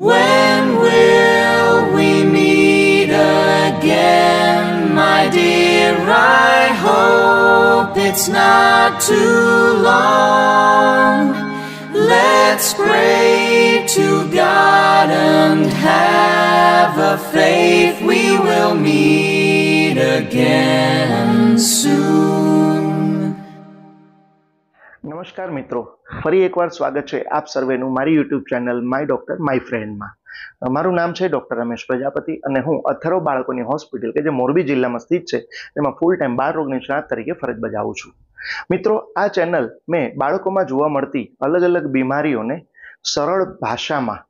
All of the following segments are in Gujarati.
When will we meet again, my dear? I hope it's not too long. Let's pray to God and have a faith we will meet again soon. નમસ્કાર મિત્રો ફરી એકવાર સ્વાગત છે આપ સર્વેનું મારી YouTube channel my doctor my ફ્રેન્ડમાં મારું નામ છે ડૉક્ટર રમેશ પ્રજાપતિ અને હું અથરો બાળકોની હોસ્પિટલ કે જે મોરબી જિલ્લામાં સ્થિત છે તેમાં ફૂલ ટાઈમ બાળ રોગ નિષ્ણાત તરીકે ફરજ બજાવું છું મિત્રો આ ચેનલ મેં બાળકોમાં જોવા મળતી અલગ અલગ બીમારીઓને સરળ ભાષામાં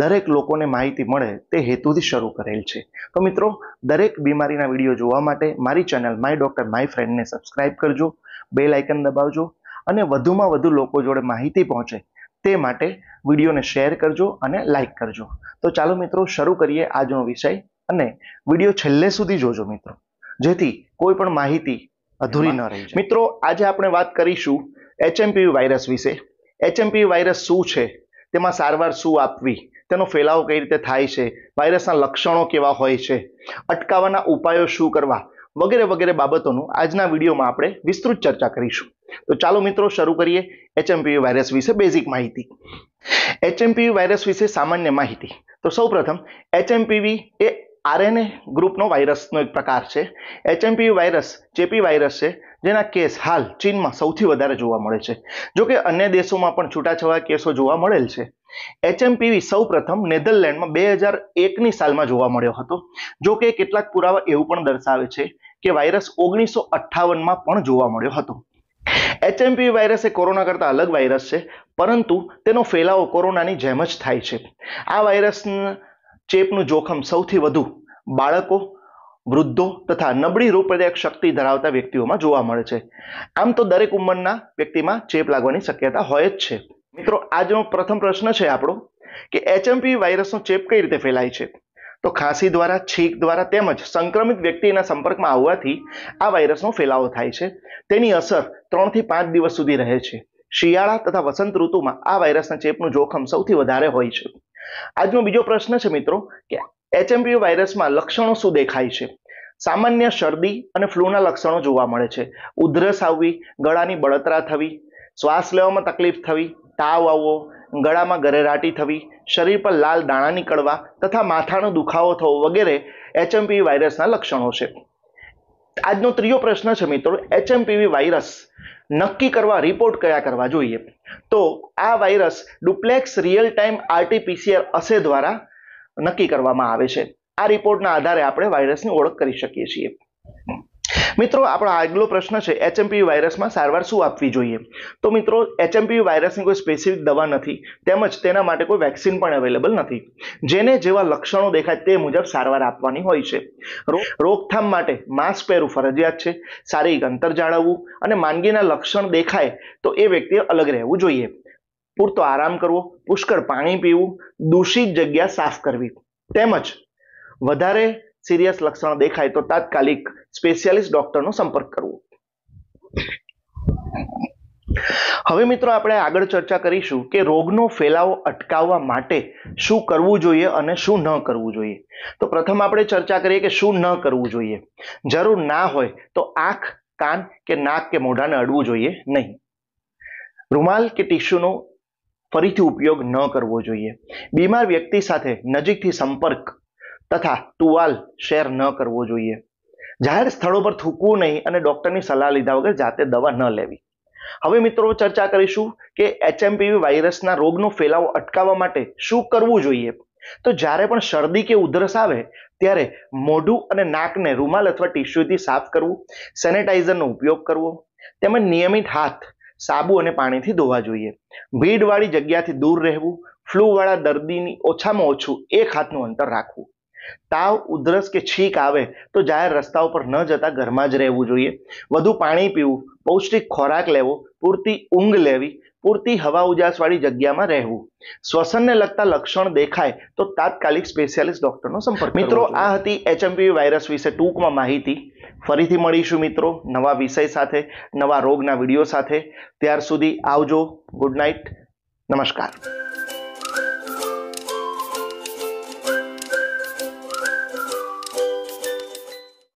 દરેક લોકોને માહિતી મળે તે હેતુથી શરૂ કરેલ છે તો મિત્રો દરેક બીમારીના વિડીયો જોવા માટે મારી ચેનલ માય ડૉક્ટર માય ફ્રેન્ડને સબસ્ક્રાઇબ કરજો બેલ આઇકન દબાવજો અને વધુમાં વધુ લોકો જોડે માહિતી પહોંચે તે માટે વિડીયોને શેર કરજો અને લાઈક કરજો તો ચાલો મિત્રો શરૂ કરીએ આજનો વિષય અને વિડીયો છેલ્લે સુધી જોજો મિત્રો જેથી કોઈ પણ માહિતી અધૂરી ન રહે મિત્રો આજે આપણે વાત કરીશું એચએમપીવી વાયરસ વિશે એચએમપીવી વાયરસ શું છે તેમાં સારવાર શું આપવી તેનો ફેલાવો કઈ રીતે થાય છે વાયરસના લક્ષણો કેવા હોય છે અટકાવવાના ઉપાયો શું કરવા વગેરે વગેરે બાબતોનું આજના વિડીયોમાં આપણે વિસ્તૃત ચર્ચા કરીશું તો ચાલો મિત્રો શરૂ કરીએ એચએમપીવી વાયરસ વિશે બેઝિક માહિતી એચએમપીવી વાયરસ વિશે સામાન્ય માહિતી તો સૌપ્રથમ એચએમપીવી એ આરએનએ ગ્રુપનો વાયરસનો એક પ્રકાર છે એચએમપીવી વાયરસ ચેપી વાયરસ છે જેના કેસ હાલ ચીનમાં સૌથી વધારે જોવા મળે છે જોકે અન્ય દેશોમાં પણ છૂટાછવા કેસો જોવા મળેલ છે એચએમપીવી સૌપ્રથમ નેધરલેન્ડમાં બે હજાર એકની સાલમાં જોવા મળ્યો હતો જોકે કેટલાક પુરાવા એવું પણ દર્શાવે છે કે વાયરસ ઓગણીસો અઠ્ઠાવનમાં પણ જોવા મળ્યો હતો એચએમપીવી વાયરસ એ કોરોના કરતાં અલગ વાયરસ છે પરંતુ તેનો ફેલાવો કોરોનાની જેમ જ થાય છે આ વાયરસ ચેપનું જોખમ સૌથી વધુ બાળકો વૃદ્ધો તથા નબળી રોગપ્રદાયક શક્તિ ધરાવતા વ્યક્તિઓમાં જોવા મળે છે આમ તો દરેક ઉંમરના વ્યક્તિમાં ચેપ લાગવાની શક્યતા હોય જ છે મિત્રો આજનો પ્રથમ પ્રશ્ન છે આપણો કે એચએમપી વાયરસનો ચેપ કઈ રીતે ફેલાય છે તો ખાંસી દ્વારા છીક દ્વારા તેમજ સંક્રમિત વ્યક્તિના સંપર્કમાં આવવાથી આ વાયરસનો ફેલાવો થાય છે તેની અસર ત્રણથી પાંચ દિવસ સુધી રહે છે શિયાળા તથા વસંત ઋતુમાં આ વાયરસના ચેપનું જોખમ સૌથી વધારે હોય છે આજનો બીજો પ્રશ્ન છે મિત્રો કે એચએમપીવી વાયરસમાં લક્ષણો શું દેખાય છે સામાન્ય શરદી અને ફ્લૂના લક્ષણો જોવા મળે છે ઉધરસ આવવી ગળાની બળતરા થવી શ્વાસ લેવામાં તકલીફ થવી તાવ આવવો ગળામાં ગરેરાટી થવી શરીર પર લાલ દાણા નીકળવા તથા માથાનો દુખાવો થવો વગેરે એચએમપીવી વાયરસના લક્ષણો છે આજનો ત્રીજો પ્રશ્ન છે મિત્રો એચએમપીવી વાયરસ નક્કી કરવા રિપોર્ટ કયા કરવા જોઈએ તો આ virus duplex real time RTPCR assay દ્વારા નક્કી કરવામાં આવે છે આ રિપોર્ટના આધારે આપણે વાયરસની ઓળખ કરી શકીએ છીએ મિત્રો આપણો આગલો પ્રશ્ન છે એચએમપીવી વાયરસમાં સારવાર શું આપવી જોઈએ તો મિત્રો એચએમપીવી વાયરસની કોઈ સ્પેસિફિક દવા નથી તેમજ તેના માટે કોઈ વેક્સિન પણ અવેલેબલ નથી જેને જેવા લક્ષણો દેખાય તે મુજબ સારવાર આપવાની હોય છે રોકથામ માટે માસ્ક પહેરવું ફરજિયાત છે શારીરિક અંતર જાળવવું અને માંદગીના લક્ષણ દેખાય તો એ વ્યક્તિએ અલગ રહેવું જોઈએ પૂરતો આરામ કરવો પુષ્કળ પાણી પીવું દૂષિત જગ્યા સાફ કરવી તેમજ વધારે સિરિયસ લક્ષણ દેખાય તો તાત્કાલિક સ્પેશિયાલિસ્ટ ડોક્ટરનો સંપર્ક કરવો હવે મિત્રો આપણે આગળ ચર્ચા કરીશું કે રોગનો ફેલાવો અટકાવવા માટે શું કરવું જોઈએ અને શું ન કરવું જોઈએ તો પ્રથમ આપણે ચર્ચા કરીએ કે શું ન કરવું જોઈએ જરૂર ના હોય તો આંખ કાન કે નાક કે મોઢાને અડવું જોઈએ નહીં રૂમાલ કે ટીશ્યુનો ફરીથી ઉપયોગ ન કરવો જોઈએ બીમાર વ્યક્તિ સાથે નજીકથી સંપર્ક તથા ટુવાલ શેર ન કરવો જોઈએ જાહેર સ્થળો પર થૂકવું નહીં અને ડૉક્ટરની સલાહ લીધા વગર જાતે દવા ન લેવી હવે મિત્રો ચર્ચા કરીશું કે એચએમપીવી વાયરસના રોગનો ફેલાવો અટકાવવા માટે શું કરવું જોઈએ તો જ્યારે પણ શરદી કે ઉધરસ આવે ત્યારે મોઢું અને નાકને રૂમાલ અથવા ટીશ્યુથી સાફ કરવું સેનેટાઈઝરનો ઉપયોગ કરવો તેમજ નિયમિત હાથ સાબુ અને પાણીથી ધોવા જોઈએ ભીડવાળી જગ્યાથી દૂર રહેવું ફ્લૂવાળા દર્દીની ઓછામાં ઓછું એક હાથનું અંતર રાખવું તાવ ઉધરસ કે છીંક આવે તો જાહેર રસ્તા ઉપર ન જતા ઘરમાં જ રહેવું જોઈએ વધુ પાણી પીવું પૌષ્ટિક ખોરાક લેવો પૂરતી ઊંઘ લેવી પૂરતી હવા ઉજાસવાળી જગ્યામાં રહેવું શ્વસનને લગતા લક્ષણ દેખાય તો તાત્કાલિક સ્પેશિયાલિસ્ટ ડૉક્ટરનો સંપર્ક મિત્રો આ હતી એચએમપીવી વાયરસ વિશે ટૂંકમાં માહિતી ફરીથી મળીશું મિત્રો નવા વિષય સાથે નવા રોગના વિડીયો સાથે ત્યાર સુધી આવજો ગુડ નાઇટ નમસ્કાર